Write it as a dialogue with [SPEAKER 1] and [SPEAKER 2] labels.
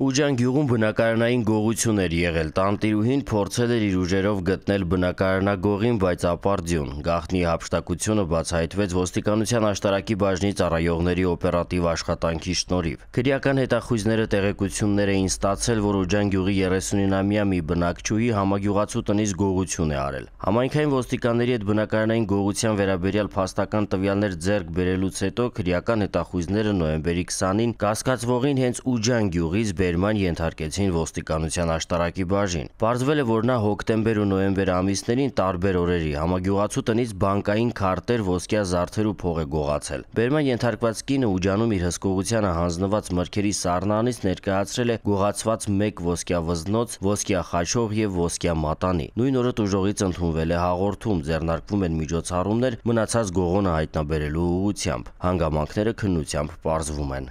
[SPEAKER 1] Ուջան գյուղում բնակարանային գողություն էր եղել, տանտիրուհին փորձել էր իր ուժերով գտնել բնակարանագողին, բայց ապարդյուն, գախնի հապշտակությունը բացահայտվեց ոստիկանության աշտարակի բաժնի ծառայողների օպերատիվ աշխատանքի շնորհիվ։ Քրեական հետախույզները տեղեկություններ էին ստացել, որ Ուջան գյուղի 39-ամյա մի բնակչուհի համագյուղացու տնից գողություն է արել։ Համայնքային ոստիկանների հետ բնակարանային գողության վերաբերյալ փաստական տվյալներ ձեռք բերելուց հետո քրեական հետախույզները նոյեմբերի 20-ին կասկածվողին հենց Ուջան գյուղից բեր վերման ենթարկեցին ոստիկանության աշտարակի բաժին։ Պարզվել է, որ նա հոկտեմբեր ու նոյեմբեր ամիսներին տարբեր օրերի համագյուղացու տնից բանկային քարտեր, ոսկյա զարդեր ու փող է գողացել։ Բերման ենթարկված կինը Ուջանում իր հսկողությանը հանձնված մրգերի սառնանից ներկայացրել է գողացված 1 ոսկյա վզնոց, ոսկյա խաչող եւ ոսկյա մատանի։ Նույն օրը դժողից ընդունվել է հաղորդում, ձեռնարկվում են միջոցառումներ մնացած գողոնը հայտնաբերելու ուղությամբ։ Հանգամանքները քննությամբ պարզվում են։